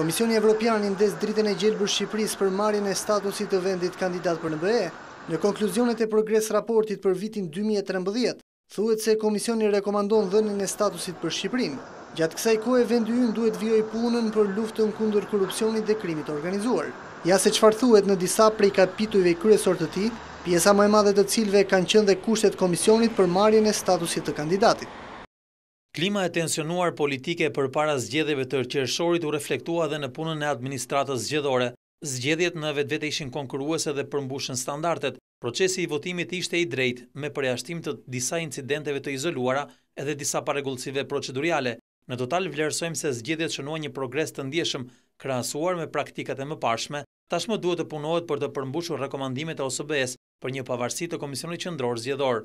Komisioni Evropian indes dritën e gjelbër Shqipëris për marjen e statusit të vendit kandidat për në BE, në konkluzionet e progres raportit për vitin 2013, thuet se Komisioni rekomandon dhenin e statusit për Shqipërin. Gjatë kësaj kohë e vendu yn duhet vjoj punën për luftën kundër korupcionit dhe krimit organizuar. Ja se qëfar thuet në disa prej kapituive kryesor të ti, pjesa më e madhe të cilve kanë qënë dhe kushtet Komisionit për marjen e statusit të kandidatit. Klima e tensionuar politike për para zgjedeve të rëqershorit u reflektua dhe në punën e administratës zgjedore. Zgjedjet në vetë vete ishin konkuruese dhe përmbushën standartet. Procesi i votimit ishte i drejt me përjashtim të disa incidenteve të izoluara edhe disa paregullësive proceduriale. Në total vlerësojmë se zgjedjet shënua një progres të ndjeshëm, krasuar me praktikat e më pashme, tashmë duhet të punohet për të përmbushur rekomandimet e OSBS për një pavarësi të Komisionit Qëndror Zgjedor.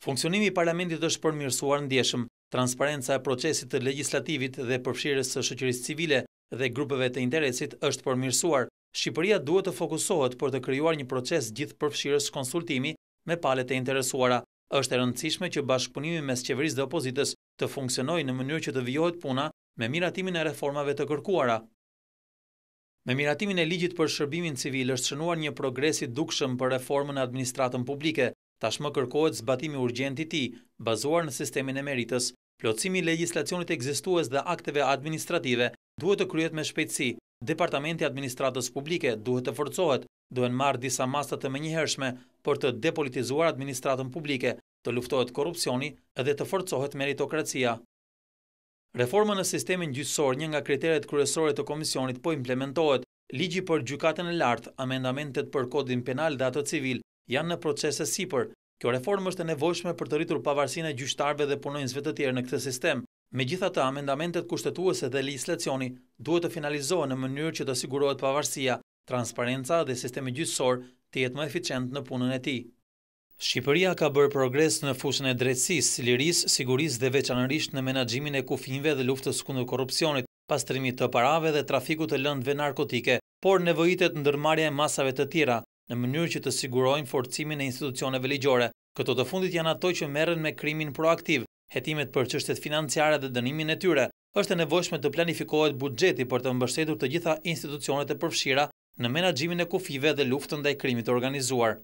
Funksionimi i parlamentit është përmirësuar ndjeshëm. Transparenca e procesit të legislativit dhe përfshirës së shëqëris civile dhe grupeve të interesit është përmirësuar. Shqipëria duhet të fokusohet për të kryuar një proces gjithë përfshirës konsultimi me palet e interesuara. është e rëndësishme që bashkëpunimi mes qeveris dhe opozitës të funksionoj në mënyrë që të vijohet puna me miratimin e reformave të kërkuara. Me miratimin e ligjit për shërbimin civil është shënuar një progresi dukshëm për reformën e administratën publike, tashmë kërkohet zbatimi urgjenti ti, bazuar në sistemin e meritës. Plotësimi i legjislacionit ekzistues dhe akteve administrative duhet të kryhet me shpejtësi. Departamenti i Administratës Publike duhet të forcohet, duhen marrë disa mastat të menjëhershme për të depolitizuar administratën publike, të luftohet korrupsioni dhe të forcohet meritokracia. Reforma në sistemin gjyqësor, një nga kriteret kryesore të komisionit po implementohet. Ligji për gjukatën e lartë, amendamentet për kodin penal dhe ato civil janë në procese sipër, Kjo reformë është e nevojshme për të rritur pavarsin e gjyqtarëve dhe punojnësve të tjerë në këtë sistem. Me gjitha të amendamentet kushtetuese dhe legislacioni duhet të finalizohë në mënyrë që të sigurohet pavarsia, transparenca dhe sistemi gjyqësor të jetë më eficient në punën e ti. Shqipëria ka bërë progres në fushën e drejtësisë, liris, siguris dhe veçanërisht në menagjimin e kufinve dhe luftës kundë korupcionit, pastrimit të parave dhe trafikut e lëndve narkotike, por nevojitet ndërmarrja e masave të tjera, në mënyrë që të sigurojnë forcimin e institucioneve ligjore. Këto të fundit janë ato që merren me krimin proaktiv, hetimet për çështet financiare dhe dënimin e tyre. Është e nevojshme të planifikohet buxheti për të mbështetur të gjitha institucionet e përfshira në menaxhimin e kufive dhe luftën ndaj krimit të organizuar.